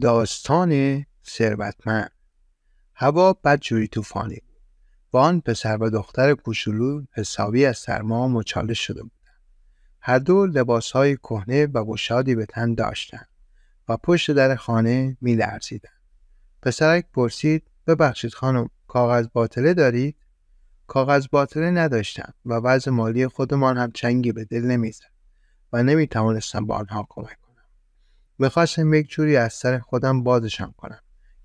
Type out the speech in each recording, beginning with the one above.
داستان ثروتمند هوا بدجوری طوفانی بود و پسر و دختر کوچولو حسابی از سرما مچاله شده بود هر دو لباسهای کهنه و گشادی به تن داشتند و پشت در خانه میلرزیدند پسرک پرسید ببخشید خانم کاغذ باطله دارید کاغذ باطله نداشتم و وضع مالی خودمان هم چنگی به دل نمیزد و نمیتوانستم به آنها کمک کنم میخواستم یک جوری از سر خودم بازشان کنم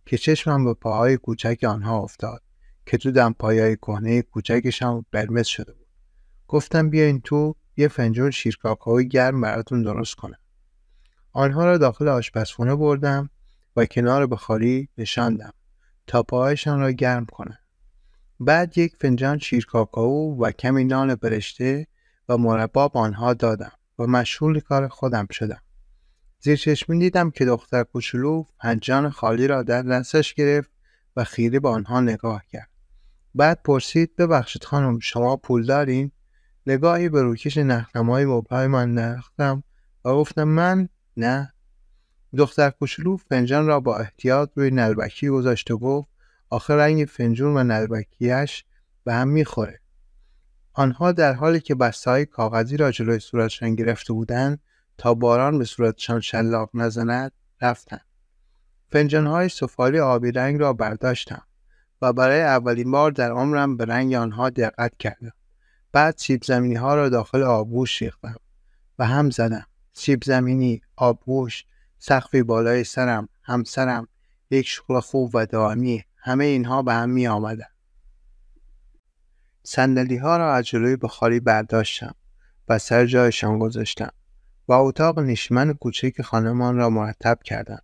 که چشمم به پاهای کوچک آنها افتاد که تو پایای کهنه کوچکشان برمز شده بود گفتم بیاین تو یه فنجون شیرکاکاوی گرم براتون درست کنم آنها را داخل آشپزخونه بردم و کنار بخاری نشاندم تا پاهایشان را گرم کنم بعد یک فنجان شیرکاکاو و کمی نان برشته و مربا به آنها دادم و مشغول کار خودم شدم زیر چشمی دیدم که دختر کوچولو پنجان خالی را در دستش گرفت و خیره به آنها نگاه کرد بعد پرسید ببخشید خانم شما پول دارین نگاهی به روکش نخنمای پای من نرختم و گفتم من نه دختر کوچولو فنجان را با احتیاط روی نلبکی گذاشت و گفت آخر رنگ فنجون و نلبکیاش به هم میخوره آنها در حالی که بستههای کاغذی را جلوی صورتشان گرفته بودند تا باران به صورتشان شلاق نزند فنجان های سفالی آبی رنگ را برداشتم و برای اولین بار در عمرم به رنگ آنها دقت کردم بعد سیب زمینی ها را داخل آبگوش ریختم و هم زدم سیب زمینی آبگوش سخفی بالای سرم همسرم یک شغل خوب و دائمی همه اینها به هم می آمدن. سندلی ها را از جلوی بخاری برداشتم و سر جایشان گذاشتم و اتاق نشمن کوچک خانمان را مرتب کردم.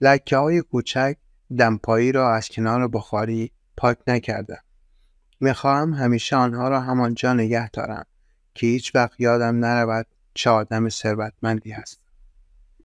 لکه های کوچک دمپایی را از کنار بخاری پاک نکردم. میخواهم همیشه آنها را همانجا نگه دارم که هیچ وقت یادم نرود چه آدم ثروتمندی هست.